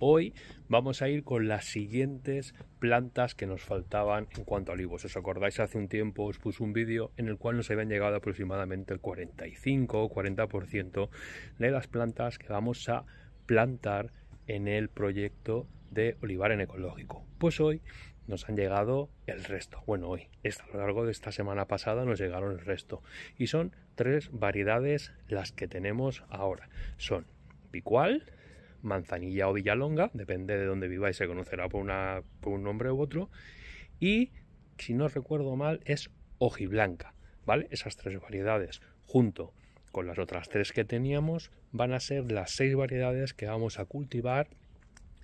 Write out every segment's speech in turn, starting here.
hoy, vamos a ir con las siguientes plantas que nos faltaban en cuanto a olivos. ¿Os acordáis? Hace un tiempo os puse un vídeo en el cual nos habían llegado aproximadamente el 45 o 40% de las plantas que vamos a plantar en el proyecto de olivar en ecológico. Pues hoy nos han llegado el resto. Bueno, hoy, a lo largo de esta semana pasada nos llegaron el resto. Y son tres variedades las que tenemos ahora. Son picual, Manzanilla o Villalonga, depende de dónde viváis, se conocerá por, un nombre u otro. Y, si no recuerdo mal, es ojiblanca, ¿vale? Esas tres variedades, junto con las otras tres que teníamos, van a ser las seis variedades que vamos a cultivar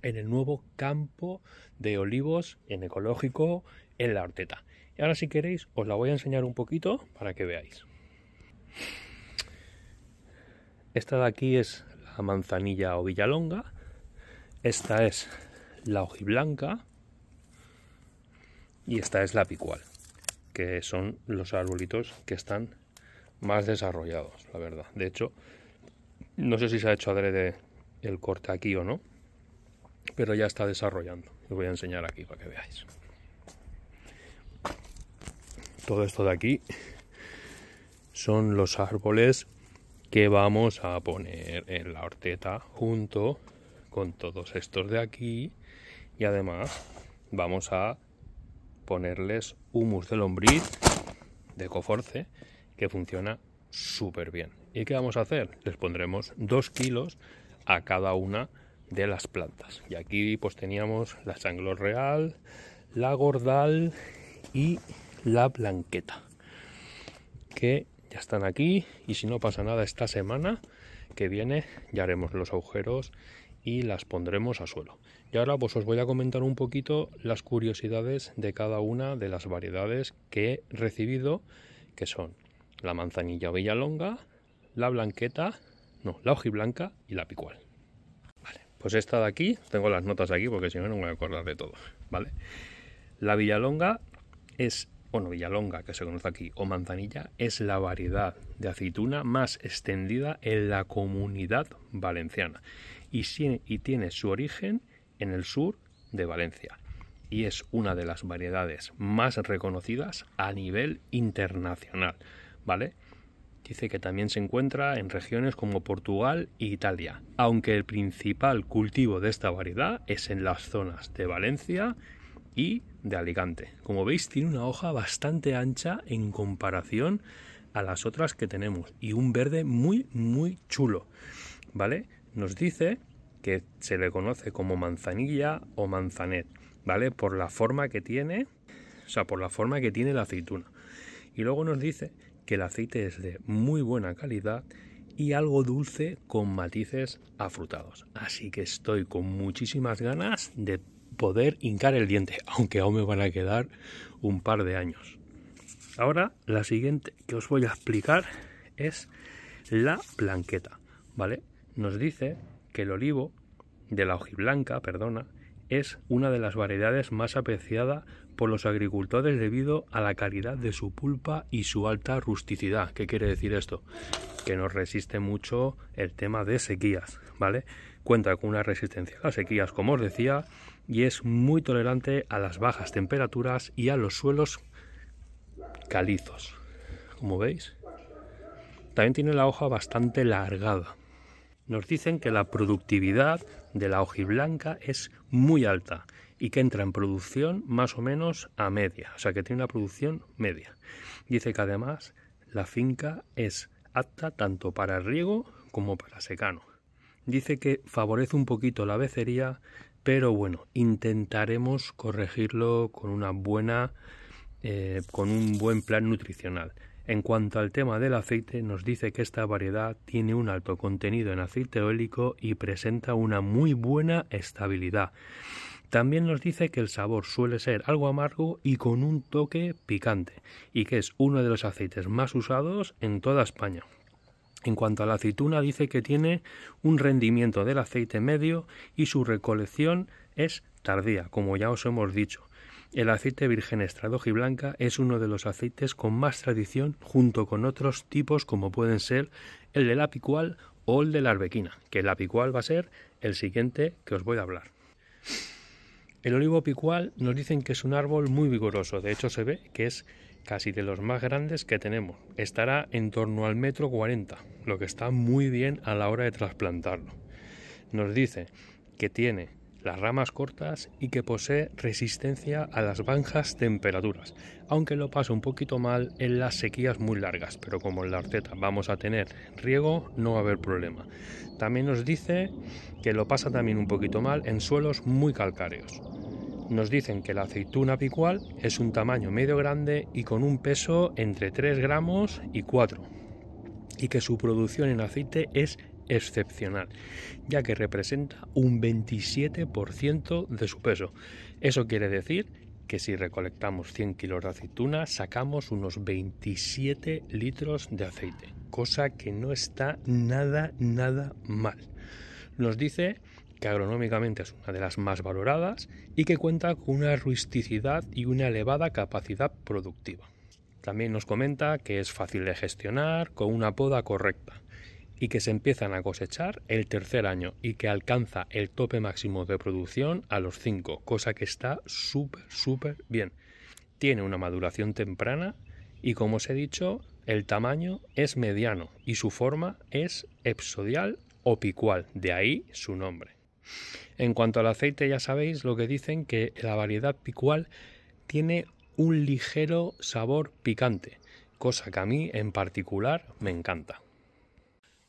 en el nuevo campo de olivos en ecológico en la horteta. Y ahora si queréis os la voy a enseñar un poquito para que veáis. Esta de aquí es Manzanilla o Villalonga. Esta es la ojiblanca y esta es la picual, que son los arbolitos que están más desarrollados, la verdad. De hecho, no sé si se ha hecho adrede el corte aquí o no, pero ya está desarrollando. Os voy a enseñar aquí para que veáis. Todo esto de aquí son los árboles que vamos a poner en la horteta junto con todos estos de aquí y además vamos a ponerles humus de lombriz de coforce que funciona súper bien. ¿Y qué vamos a hacer? Les pondremos dos kilos a cada una de las plantas. Y aquí pues teníamos la sanglor real, la gordal y la blanqueta. Que ya están aquí y si no pasa nada esta semana que viene ya haremos los agujeros y las pondremos a suelo. Y ahora pues os voy a comentar un poquito las curiosidades de cada una de las variedades que he recibido, que son la manzanilla villalonga, la blanqueta, no, la hojiblanca y la picual. Vale, pues esta de aquí, tengo las notas aquí porque si no no me voy a acordar de todo, ¿vale? La villalonga es bueno, Villalonga, que se conoce aquí, o manzanilla, es la variedad de aceituna más extendida en la comunidad valenciana y, y tiene su origen en el sur de Valencia y es una de las variedades más reconocidas a nivel internacional, ¿vale? Dice que también se encuentra en regiones como Portugal e Italia, aunque el principal cultivo de esta variedad es en las zonas de Valencia y de Alicante. Como veis tiene una hoja bastante ancha en comparación a las otras que tenemos y un verde muy muy chulo. ¿Vale? Nos dice que se le conoce como manzanilla o manzanet, ¿vale? Por la forma que tiene, o sea, por la forma que tiene la aceituna. Y luego nos dice que el aceite es de muy buena calidad y algo dulce con matices afrutados. Así que estoy con muchísimas ganas de poder hincar el diente, aunque aún me van a quedar un par de años. Ahora, la siguiente que os voy a explicar es la blanqueta, ¿vale? Nos dice que el olivo de la hojiblanca, perdona, es una de las variedades más apreciada por los agricultores debido a la calidad de su pulpa y su alta rusticidad. ¿Qué quiere decir esto? Que nos resiste mucho el tema de sequías, ¿vale? Cuenta con una resistencia a las sequías, como os decía, y es muy tolerante a las bajas temperaturas y a los suelos calizos, como veis. También tiene la hoja bastante largada. Nos dicen que la productividad de la hojiblanca es muy alta y que entra en producción más o menos a media, o sea que tiene una producción media. Dice que además la finca es apta tanto para riego como para secano. Dice que favorece un poquito la becería pero bueno, intentaremos corregirlo con una buena, eh, con un buen plan nutricional. En cuanto al tema del aceite, nos dice que esta variedad tiene un alto contenido en aceite eólico y presenta una muy buena estabilidad. También nos dice que el sabor suele ser algo amargo y con un toque picante, y que es uno de los aceites más usados en toda España. En cuanto a la aceituna, dice que tiene un rendimiento del aceite medio y su recolección es tardía, como ya os hemos dicho. El aceite virgen extra blanca es uno de los aceites con más tradición junto con otros tipos como pueden ser el del apicual o el de la arbequina, que el apicual va a ser el siguiente que os voy a hablar. El olivo picual nos dicen que es un árbol muy vigoroso, de hecho se ve que es casi de los más grandes que tenemos. Estará en torno al metro 40, lo que está muy bien a la hora de trasplantarlo. Nos dice que tiene las ramas cortas y que posee resistencia a las bajas temperaturas, aunque lo pasa un poquito mal en las sequías muy largas, pero como en la arteta vamos a tener riego, no va a haber problema. También nos dice que lo pasa también un poquito mal en suelos muy calcáreos nos dicen que la aceituna picual es un tamaño medio grande y con un peso entre 3 gramos y 4 y que su producción en aceite es excepcional, ya que representa un 27% de su peso. Eso quiere decir que si recolectamos 100 kilos de aceituna sacamos unos 27 litros de aceite, cosa que no está nada, nada mal. Nos dice que agronómicamente es una de las más valoradas y que cuenta con una rusticidad y una elevada capacidad productiva. También nos comenta que es fácil de gestionar con una poda correcta y que se empiezan a cosechar el tercer año y que alcanza el tope máximo de producción a los 5, cosa que está súper, súper bien. Tiene una maduración temprana y como os he dicho, el tamaño es mediano y su forma es epsodial o picual, de ahí su nombre. En cuanto al aceite, ya sabéis lo que dicen, que la variedad picual tiene un ligero sabor picante, cosa que a mí en particular me encanta.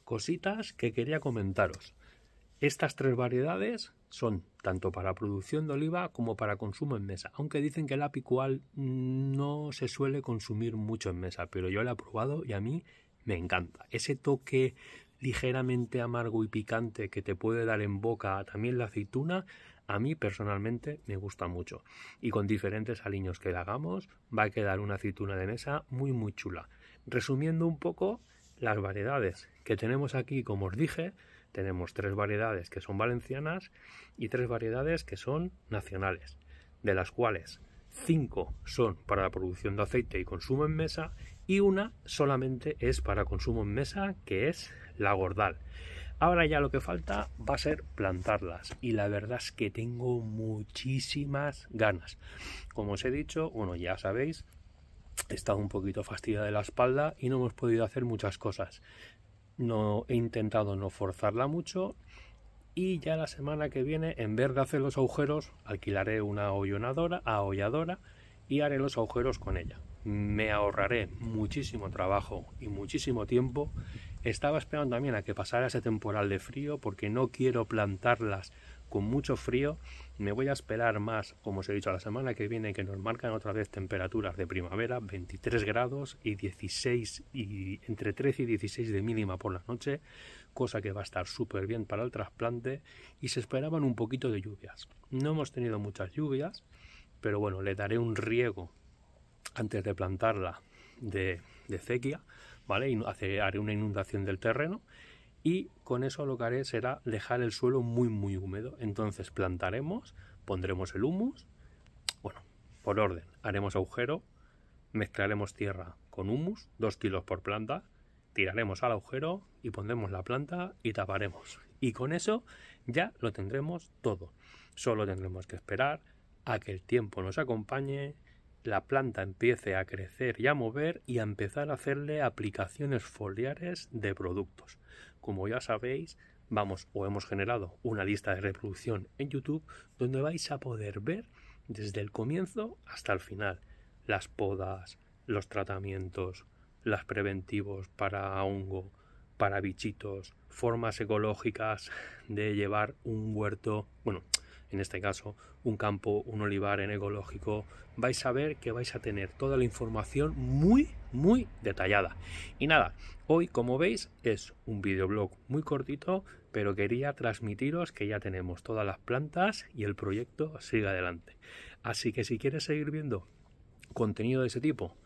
Cositas que quería comentaros. Estas tres variedades son tanto para producción de oliva como para consumo en mesa, aunque dicen que la picual no se suele consumir mucho en mesa, pero yo la he probado y a mí me encanta. Ese toque ligeramente amargo y picante que te puede dar en boca también la aceituna, a mí personalmente me gusta mucho. Y con diferentes aliños que le hagamos, va a quedar una aceituna de mesa muy muy chula. Resumiendo un poco las variedades que tenemos aquí, como os dije, tenemos tres variedades que son valencianas y tres variedades que son nacionales, de las cuales cinco son para la producción de aceite y consumo en mesa y una solamente es para consumo en mesa, que es la Gordal. Ahora ya lo que falta va a ser plantarlas y la verdad es que tengo muchísimas ganas. Como os he dicho, bueno, ya sabéis, he estado un poquito fastidiada de la espalda y no hemos podido hacer muchas cosas. No he intentado no forzarla mucho y ya la semana que viene, en vez de hacer los agujeros, alquilaré una aholladora, aholladora y haré los agujeros con ella. Me ahorraré muchísimo trabajo y muchísimo tiempo estaba esperando también a que pasara ese temporal de frío porque no quiero plantarlas con mucho frío. Me voy a esperar más, como os he dicho, a la semana que viene que nos marcan otra vez temperaturas de primavera, 23 grados y 16 y entre 13 y 16 de mínima por la noche, cosa que va a estar súper bien para el trasplante y se esperaban un poquito de lluvias. No hemos tenido muchas lluvias, pero bueno, le daré un riego antes de plantarla de de acequia, ¿vale? Y haré una inundación del terreno y con eso lo que haré será dejar el suelo muy muy húmedo. Entonces plantaremos, pondremos el humus, bueno, por orden, haremos agujero, mezclaremos tierra con humus, dos kilos por planta, tiraremos al agujero y pondremos la planta y taparemos. Y con eso ya lo tendremos todo. Solo tendremos que esperar a que el tiempo nos acompañe la planta empiece a crecer y a mover y a empezar a hacerle aplicaciones foliares de productos. Como ya sabéis, vamos o hemos generado una lista de reproducción en YouTube donde vais a poder ver desde el comienzo hasta el final las podas, los tratamientos, las preventivos para hongo, para bichitos, formas ecológicas de llevar un huerto, bueno, en este caso un campo, un olivar en ecológico, vais a ver que vais a tener toda la información muy, muy detallada. Y nada, hoy como veis es un videoblog muy cortito, pero quería transmitiros que ya tenemos todas las plantas y el proyecto sigue adelante. Así que si quieres seguir viendo contenido de ese tipo,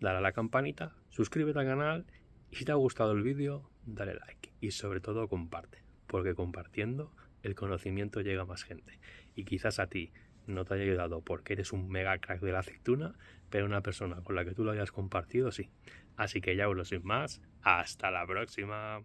dale a la campanita, suscríbete al canal y si te ha gustado el vídeo, dale like y sobre todo comparte, porque compartiendo el conocimiento llega a más gente. Y quizás a ti no te haya ayudado porque eres un mega crack de la aceituna, pero una persona con la que tú lo hayas compartido sí. Así que ya os lo sin más, hasta la próxima.